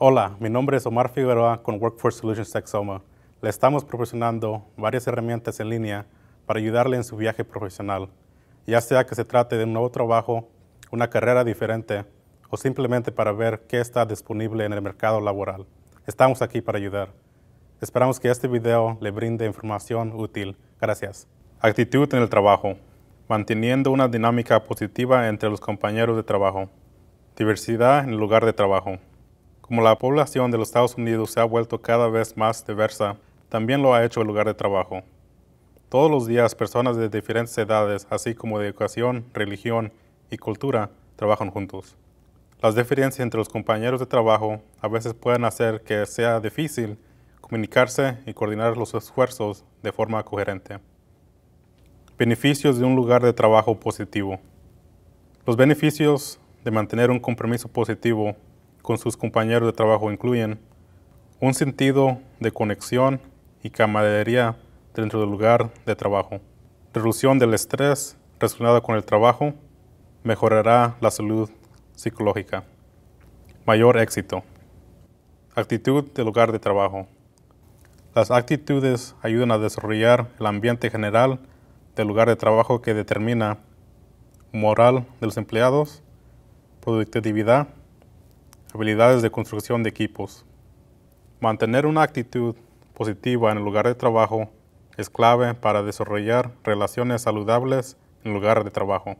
Hola, mi nombre es Omar Figueroa con Workforce Solutions Texoma. Le estamos proporcionando varias herramientas en línea para ayudarle en su viaje profesional, ya sea que se trate de un nuevo trabajo, una carrera diferente o simplemente para ver qué está disponible en el mercado laboral. Estamos aquí para ayudar. Esperamos que este video le brinde información útil. Gracias. Actitud en el trabajo. Manteniendo una dinámica positiva entre los compañeros de trabajo. Diversidad en el lugar de trabajo. Como la población de los Estados Unidos se ha vuelto cada vez más diversa, también lo ha hecho el lugar de trabajo. Todos los días personas de diferentes edades, así como de educación, religión y cultura, trabajan juntos. Las diferencias entre los compañeros de trabajo a veces pueden hacer que sea difícil comunicarse y coordinar los esfuerzos de forma coherente. Beneficios de un lugar de trabajo positivo. Los beneficios de mantener un compromiso positivo con sus compañeros de trabajo incluyen un sentido de conexión y camaradería dentro del lugar de trabajo. Reducción del estrés relacionado con el trabajo mejorará la salud psicológica. Mayor éxito. Actitud del lugar de trabajo. Las actitudes ayudan a desarrollar el ambiente general del lugar de trabajo que determina moral de los empleados, productividad habilidades de construcción de equipos. Mantener una actitud positiva en el lugar de trabajo es clave para desarrollar relaciones saludables en el lugar de trabajo.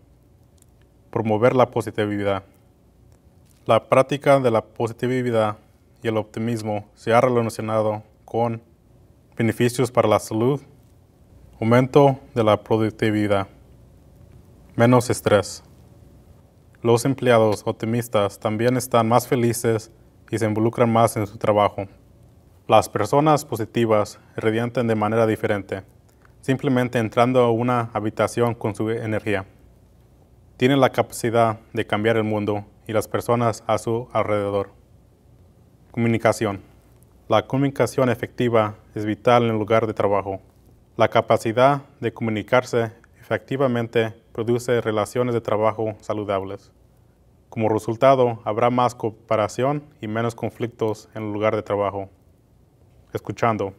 Promover la positividad. La práctica de la positividad y el optimismo se ha relacionado con beneficios para la salud, aumento de la productividad, menos estrés. Los empleados optimistas también están más felices y se involucran más en su trabajo. Las personas positivas radiantan de manera diferente, simplemente entrando a una habitación con su energía. Tienen la capacidad de cambiar el mundo y las personas a su alrededor. Comunicación. La comunicación efectiva es vital en el lugar de trabajo. La capacidad de comunicarse efectivamente produce relaciones de trabajo saludables. Como resultado, habrá más cooperación y menos conflictos en el lugar de trabajo. Escuchando.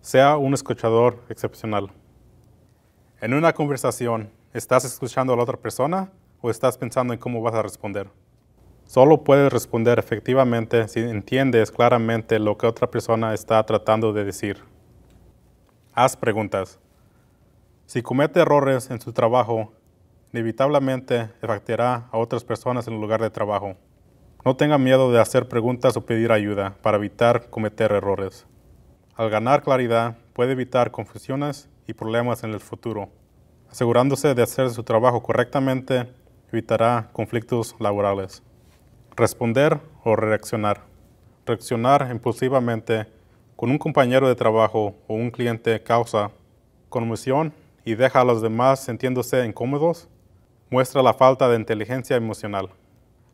Sea un escuchador excepcional. En una conversación, ¿estás escuchando a la otra persona o estás pensando en cómo vas a responder? Solo puedes responder efectivamente si entiendes claramente lo que otra persona está tratando de decir. Haz preguntas. Si comete errores en su trabajo, inevitablemente afectará a otras personas en el lugar de trabajo. No tenga miedo de hacer preguntas o pedir ayuda para evitar cometer errores. Al ganar claridad, puede evitar confusiones y problemas en el futuro. Asegurándose de hacer su trabajo correctamente, evitará conflictos laborales. Responder o reaccionar. Reaccionar impulsivamente con un compañero de trabajo o un cliente causa conmoción y deja a los demás sintiéndose incómodos, muestra la falta de inteligencia emocional.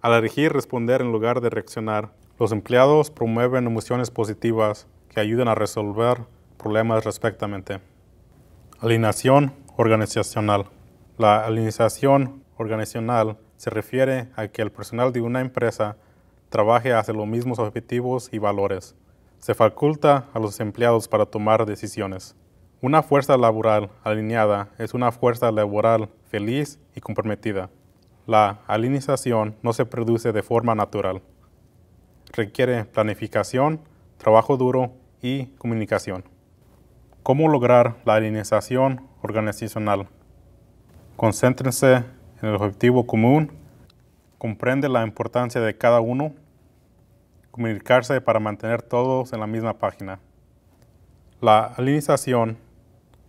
Al elegir responder en lugar de reaccionar, los empleados promueven emociones positivas que ayudan a resolver problemas respectivamente. Alineación organizacional. La alineación organizacional se refiere a que el personal de una empresa trabaje hacia los mismos objetivos y valores. Se faculta a los empleados para tomar decisiones. Una fuerza laboral alineada es una fuerza laboral feliz y comprometida. La alineación no se produce de forma natural. Requiere planificación, trabajo duro y comunicación. ¿Cómo lograr la alineación organizacional? Concéntrense en el objetivo común, comprende la importancia de cada uno, comunicarse para mantener todos en la misma página. La alineación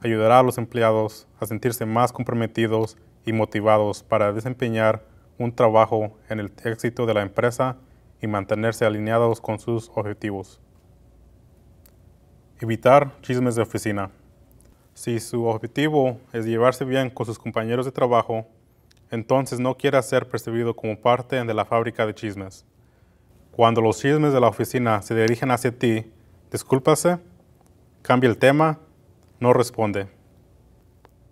ayudará a los empleados a sentirse más comprometidos y motivados para desempeñar un trabajo en el éxito de la empresa y mantenerse alineados con sus objetivos. Evitar chismes de oficina. Si su objetivo es llevarse bien con sus compañeros de trabajo, entonces no quiera ser percibido como parte de la fábrica de chismes. Cuando los chismes de la oficina se dirigen hacia ti, discúlpase, cambie el tema no responde.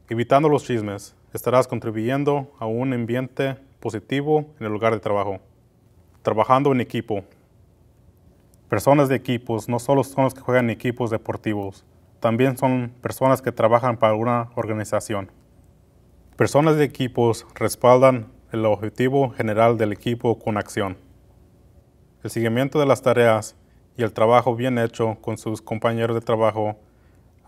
Evitando los chismes, estarás contribuyendo a un ambiente positivo en el lugar de trabajo. Trabajando en equipo. Personas de equipos no solo son los que juegan equipos deportivos, también son personas que trabajan para una organización. Personas de equipos respaldan el objetivo general del equipo con acción. El seguimiento de las tareas y el trabajo bien hecho con sus compañeros de trabajo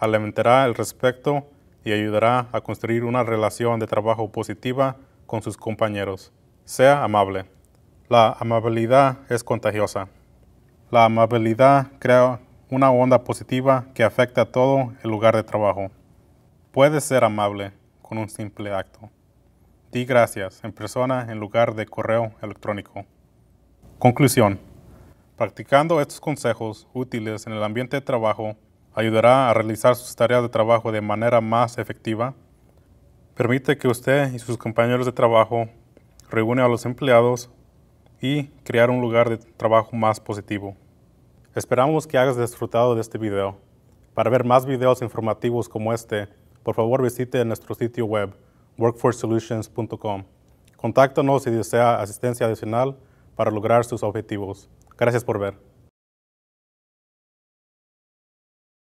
alimentará el respeto y ayudará a construir una relación de trabajo positiva con sus compañeros. Sea amable. La amabilidad es contagiosa. La amabilidad crea una onda positiva que afecta a todo el lugar de trabajo. Puedes ser amable con un simple acto. Di gracias en persona en lugar de correo electrónico. Conclusión. Practicando estos consejos útiles en el ambiente de trabajo, ayudará a realizar sus tareas de trabajo de manera más efectiva. Permite que usted y sus compañeros de trabajo reúnan a los empleados y crear un lugar de trabajo más positivo. Esperamos que hayas disfrutado de este video. Para ver más videos informativos como este, por favor visite nuestro sitio web workforcesolutions.com. Contáctanos si desea asistencia adicional para lograr sus objetivos. Gracias por ver.